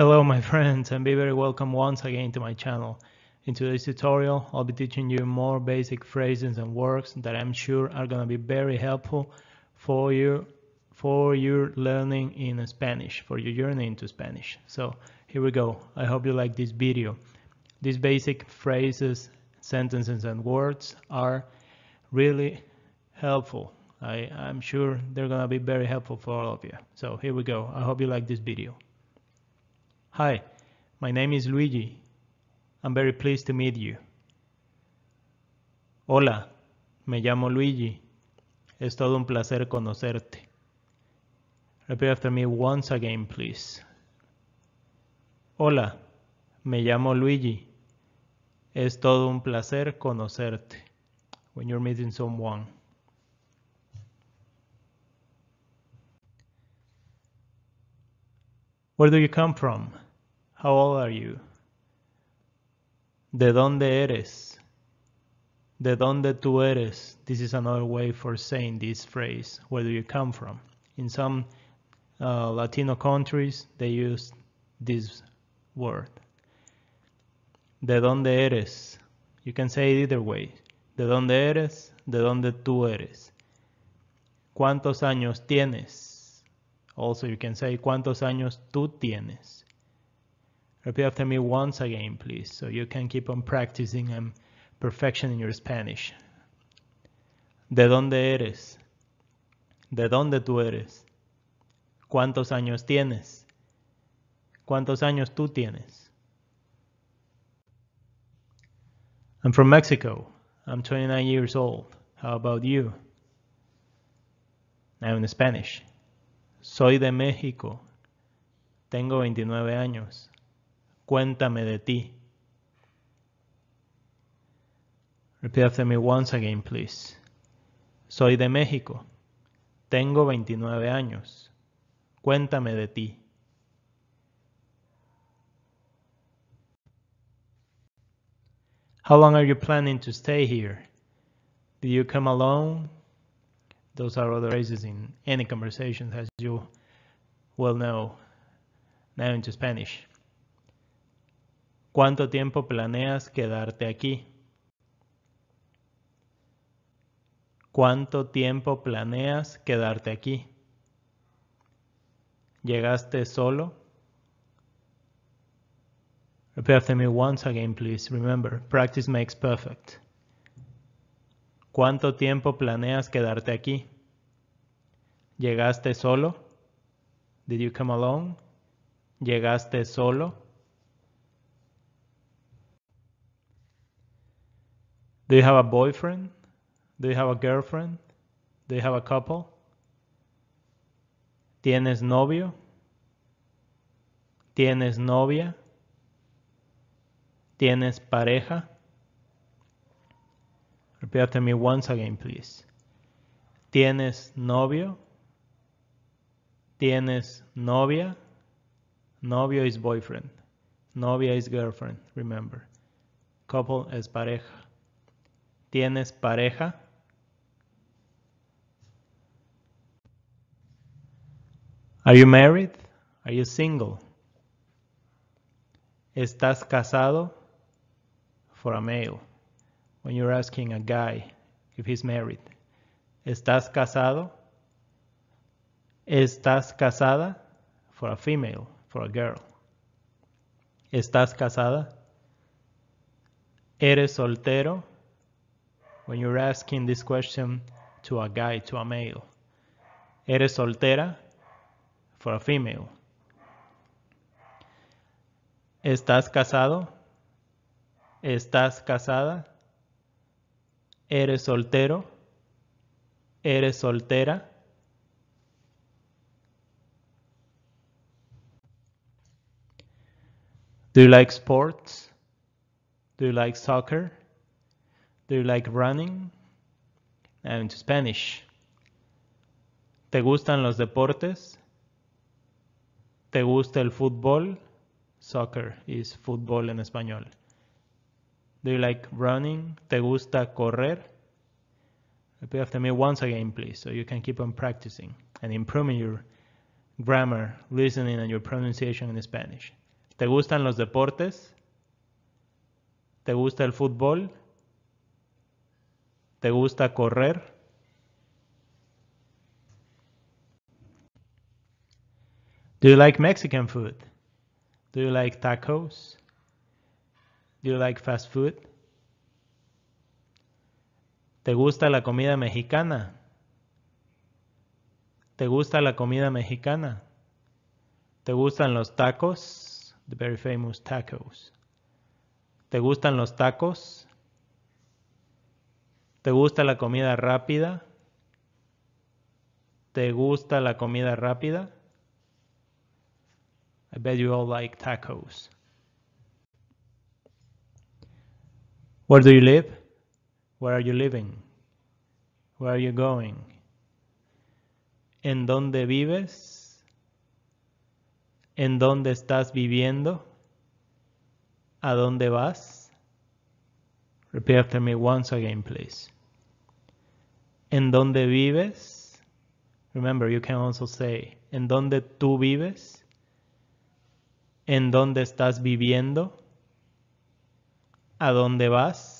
Hello my friends and be very welcome once again to my channel. In today's tutorial I'll be teaching you more basic phrases and words that I'm sure are gonna be very helpful for you for your learning in Spanish, for your journey into Spanish. So here we go. I hope you like this video. These basic phrases, sentences and words are really helpful. I, I'm sure they're gonna be very helpful for all of you. So here we go. I hope you like this video. Hi, my name is Luigi. I'm very pleased to meet you. Hola, me llamo Luigi. Es todo un placer conocerte. Repeat after me once again, please. Hola, me llamo Luigi. Es todo un placer conocerte. When you're meeting someone. Where do you come from? How old are you? De donde eres? De donde tú eres? This is another way for saying this phrase, where do you come from? In some uh, Latino countries, they use this word. De donde eres? You can say it either way. De donde eres? De donde tú eres? ¿Cuántos años tienes? Also, you can say cuántos años tú tienes. Repeat after me once again, please, so you can keep on practicing and perfectioning your Spanish. ¿De dónde eres? ¿De dónde tú eres? ¿Cuántos años tienes? ¿Cuántos años tú tienes? I'm from Mexico. I'm 29 years old. How about you? Now in Spanish. Soy de México. Tengo 29 años. Cuéntame de ti. Repeat after me once again, please. Soy de México. Tengo 29 años. Cuéntame de ti. How long are you planning to stay here? Do you come alone? Those are other phrases in any conversation, as you well know, now into Spanish. ¿Cuánto tiempo planeas quedarte aquí? ¿Cuánto tiempo planeas quedarte aquí? ¿Llegaste solo? Repeat after me once again, please. Remember, practice makes perfect. ¿Cuánto tiempo planeas quedarte aquí? ¿Llegaste solo? Did you come alone? ¿Llegaste solo? Do you have a boyfriend? Do you have a girlfriend? Do you have a couple? ¿Tienes novio? ¿Tienes novia? ¿Tienes pareja? Repeat after me once again, please. ¿Tienes novio? ¿Tienes novia? Novio is boyfriend. Novia is girlfriend, remember. Couple es pareja. ¿Tienes pareja? Are you married? Are you single? ¿Estás casado? For a male when you're asking a guy if he's married. ¿Estás casado? ¿Estás casada? For a female, for a girl. ¿Estás casada? ¿Eres soltero? When you're asking this question to a guy, to a male. ¿Eres soltera? For a female. ¿Estás casado? ¿Estás casada? ¿Eres soltero? ¿Eres soltera? Do you like sports? Do you like soccer? Do you like running? And Spanish. ¿Te gustan los deportes? ¿Te gusta el fútbol? Soccer is fútbol en español. Do you like running? ¿Te gusta correr? Repeat after me once again, please, so you can keep on practicing and improving your grammar, listening, and your pronunciation in Spanish. ¿Te gustan los deportes? ¿Te gusta el fútbol? ¿Te gusta correr? Do you like Mexican food? Do you like tacos? Do you like fast food? ¿Te gusta la comida mexicana? ¿Te gusta la comida mexicana? ¿Te gustan los tacos? The very famous tacos. ¿Te gustan los tacos? ¿Te gusta la comida rápida? ¿Te gusta la comida rápida? I bet you all like tacos. Where do you live? Where are you living? Where are you going? ¿En dónde vives? ¿En dónde estás viviendo? ¿A dónde vas? Repeat after me once again, please. ¿En dónde vives? Remember, you can also say, ¿en dónde tú vives? ¿En dónde estás viviendo? a dónde vas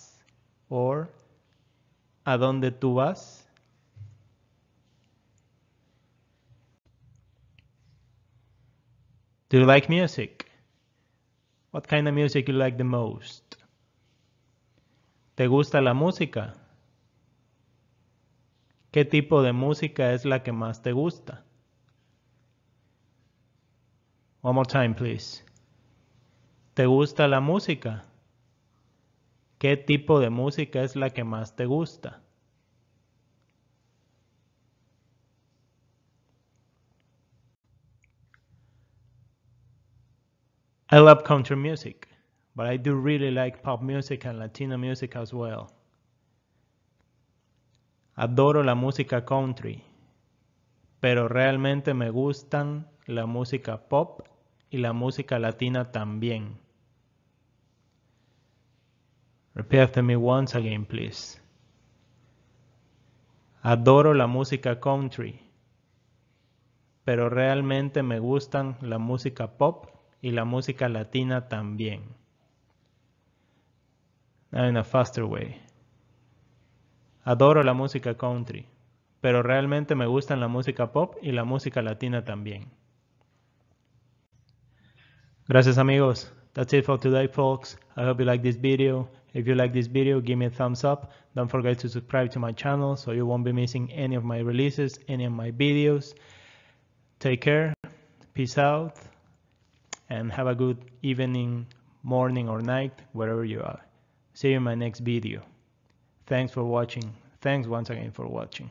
¿O a dónde tú vas. Do you like music? What kind of music you like the most? ¿Te gusta la música? ¿Qué tipo de música es la que más te gusta? One more time, please. ¿Te gusta la música? ¿Qué tipo de música es la que más te gusta? I love country music, but I do really like pop music and Latino music as well. Adoro la música country, pero realmente me gustan la música pop y la música latina también. Repeat after me once again, please. Adoro la música country, pero realmente me gustan la música pop y la música latina también. Now in a faster way. Adoro la música country, pero realmente me gustan la música pop y la música latina también. Gracias amigos. That's it for today folks. I hope you like this video. If you like this video, give me a thumbs up. Don't forget to subscribe to my channel so you won't be missing any of my releases, any of my videos. Take care, peace out, and have a good evening, morning or night, wherever you are. See you in my next video. Thanks for watching. Thanks once again for watching.